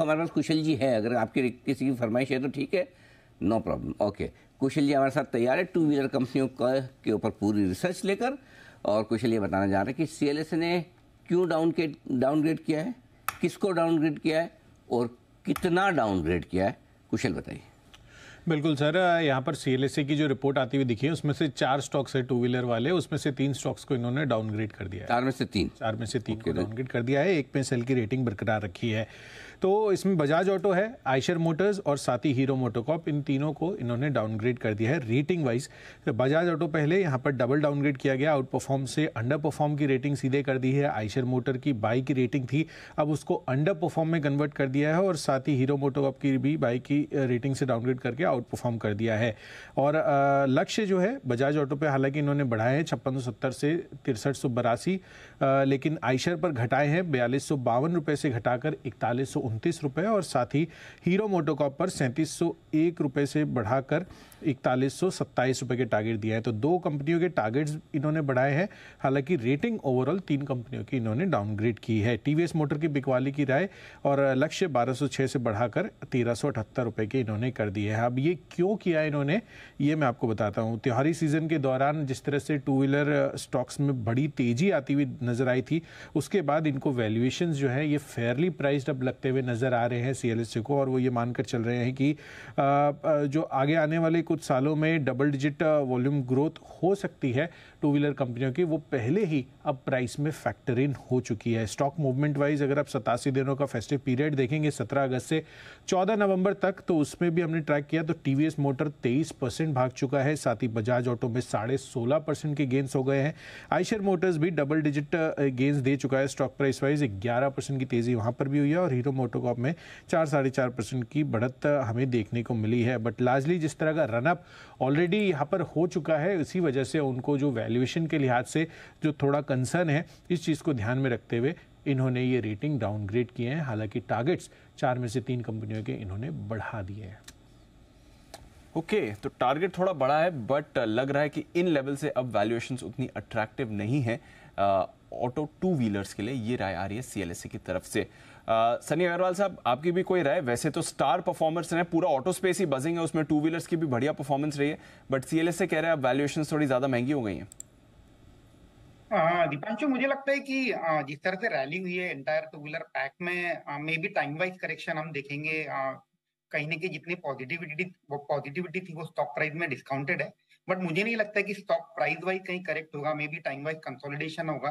तो हमारे पास कुशल जी है अगर आपकी किसी की फरमाइश है तो ठीक है no problem okay Kushal ji हमारे साथ तैयार है टू व्हीलर कंपनियों के ऊपर पूरी रिसर्च लेकर और कुशल ये बताना चाह रहे हैं कि सी ने क्यों डाउन डाउनग्रेड किया है किसको डाउनग्रेड किया है और कितना डाउनग्रेड किया है कुशल बताइए बिल्कुल सर यहाँ पर सी e की जो रिपोर्ट आती हुई दिखी है उसमें से चार स्टॉक्स है टू व्हीलर वाले उसमें से तीन स्टॉक्स को इन्होंने डाउनग्रेड कर दिया है चार में से तीन चार में से तीन को डाउनग्रेड कर दिया है एक में सेल की रेटिंग बरकरार रखी है तो इसमें बजाज ऑटो है आयशर मोटर्स और साथ ही हीरो मोटोकॉप इन तीनों को इन्होंने डाउनग्रेड कर दिया है रेटिंग वाइज तो बजाज ऑटो पहले यहाँ पर डबल डाउनग्रेड किया गया आउट परफॉर्म से अंडर परफॉर्म की रेटिंग सीधे कर दी है आयशर मोटर की बाई की रेटिंग थी अब उसको अंडर परफॉर्म में कन्वर्ट कर दिया है और साथ ही हीरो मोटोकॉप की भी बाइक की रेटिंग से डाउनग्रेड करके आउट परफॉर्म कर दिया है और लक्ष्य जो है बजाज ऑटो पर हालांकि इन्होंने बढ़ाए हैं छप्पन से तिरसठ लेकिन आयशर पर घटाए हैं बयालीस सौ से घटाकर इकतालीस सौ उनतीस रुपये और साथ ही हीरो मोटोकॉप पर सैंतीस सौ एक रुपये से बढ़ाकर इकतालीस सौ सत्ताईस रुपये के टारगेट दिया है तो दो कंपनियों के टारगेट्स इन्होंने बढ़ाए हैं हालांकि रेटिंग ओवरऑल तीन कंपनियों की इन्होंने डाउनग्रेड की है टीवीएस मोटर की बिकवाली की राय और लक्ष्य बारह से बढ़ाकर तेरह रुपए के इन्होंने कर दिए हैं अब ये क्यों किया इन्होंने ये मैं आपको बताता हूँ त्योहारी सीजन के दौरान जिस तरह से टू व्हीलर स्टॉक्स में बड़ी तेजी आती हुई नजर आई थी उसके बाद इनको वैल्यूएशन जो है ये फेयरली प्राइस्ड अब लगते हुए हुए नज़र आ रहे हैं सी को और वो ये मानकर चल रहे हैं कि जो आगे आने वाले कुछ सालों में डबल डिजिट वॉल्यूम ग्रोथ हो सकती है टू व्हीलर कंपनियों की वो पहले ही अब प्राइस में फैक्टर इन हो चुकी है स्टॉक मूवमेंट वाइज अगर आप सतासी दिनों का फेस्टिव पीरियड देखेंगे सत्रह अगस्त से चौदह नवंबर तक तो उसमें भी हमने ट्रैक किया तो टीवीएस मोटर तेईस परसेंट भाग चुका है साथ ही बजाज ऑटो में साढ़े सोलह परसेंट के गेंस हो गए हैं आइशर मोटर्स भी डबल डिजिट गेंस दे चुका है स्टॉक प्राइस वाइज ग्यारह परसेंट की तेजी वहां पर भी हुई है और हीरो मोटर ऑटोकॉप में चार साढ़े चार परसेंट की बढ़त हमें देखने को मिली है बट लार्जली जिस तरह का रनअप ऑलरेडी यहाँ पर हो चुका है इसी वजह से उनको जो वैल्यूएशन के लिहाज से जो थोड़ा कंसर्न है इस चीज़ को ध्यान में रखते हुए इन्होंने ये रेटिंग डाउनग्रेड किए हैं हालांकि टारगेट्स चार में से तीन कंपनियों के इन्होंने बढ़ा दिए हैं ओके okay, तो टारगेट थोड़ा बड़ा है बट लग रहा है कि इन लेवल से अब वैल्यूएशन उतनी अट्रैक्टिव नहीं है ऑटो टू व्हीलर्स के लिए ये राय आ रही है सी e की तरफ से सनी अग्रवाल साहब आपकी भी कोई राय वैसे तो स्टार परफॉर्मर्स रहे पूरा ऑटो स्पेस ही बजिंग है उसमें टू व्हीलर्स की भी बढ़िया परफॉर्मेंस रही है बट सी से कह रहे हैं अब वैल्यूएशन थोड़ी ज़्यादा महंगी हो गई हैं हाँ, हाँ, दीपांशु मुझे लगता है कि जिस तरह से रैली हुई है एंटायर टू व्हीलर पैक में may be time wise correction हम देखेंगे कहीं ना कहीं जितनी पॉजिटिविटी वो पॉजिटिविटी थी वो स्टॉक प्राइस में डिस्काउंटेड है बट मुझे नहीं लगता है कि स्टॉक प्राइस वाइज कहीं करेक्ट होगा may be time wise consolidation होगा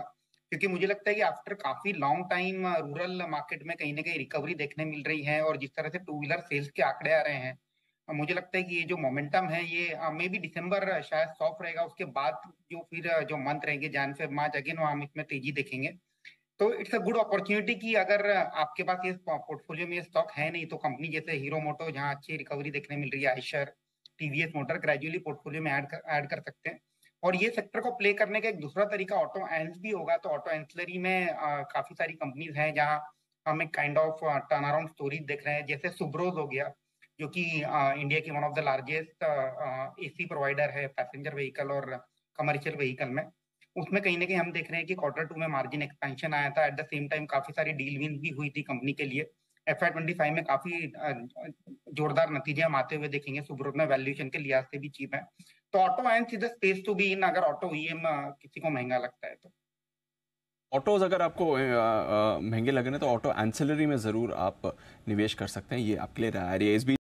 क्योंकि मुझे लगता है कि आफ्टर काफी लॉन्ग टाइम रूरल मार्केट में कहीं ना कहीं रिकवरी देखने मिल रही है और जिस तरह से टू व्हीलर सेल्स के आंकड़े आ रहे हैं मुझे लगता है कि ये जो मोमेंटम है ये मे बी दिसंबर शायद सॉफ्ट रहेगा उसके बाद जो फिर जो मंथ रहेंगे जान फेब मार्च अगेन हम इसमें तेजी देखेंगे तो इट्स अ गुड अपॉर्चुनिटी की अगर आपके पास ये पोर्टफोलियो में स्टॉक है नहीं तो कंपनी जैसे हीरो मोटो जहाँ अच्छी रिकवरी देखने मिल रही है Eicher TVS motor gradually portfolio में ऐड कर कर सकते हैं और ये सेक्टर को प्ले करने का एक दूसरा तरीका ऑटो एंस भी होगा तो ऑटो एंसलरी में आ, काफी सारी कंपनीज हैं जहाँ हम एक kind of turn around stories देख रहे हैं जैसे सुब्रोज हो गया जो कि इंडिया की one of the largest AC provider है पैसेंजर व्हीकल और कमर्शियल व्हीकल में उसमें कहीं ना कहीं हम देख रहे हैं कि क्वार्टर टू में मार्जिन एक्सपेंशन आया था एट द सेम टाइम काफी सारी डील विन भी हुई थी कंपनी के लिए एफ आई ट्वेंटी फाइव में काफी जोरदार नतीजे हम आते हुए देखेंगे सुब्रोज में वैल्यूएशन के लिहाज से भी चीप है तो ऑटो एंड सीधे स्पेस टू बी इन अगर ऑटो एम e किसी को महंगा लगता है तो ऑटोज अगर आपको महंगे लग रहे हैं तो ऑटो एंसिलरी में ज़रूर आप निवेश कर सकते हैं ये आपके लिए रहा है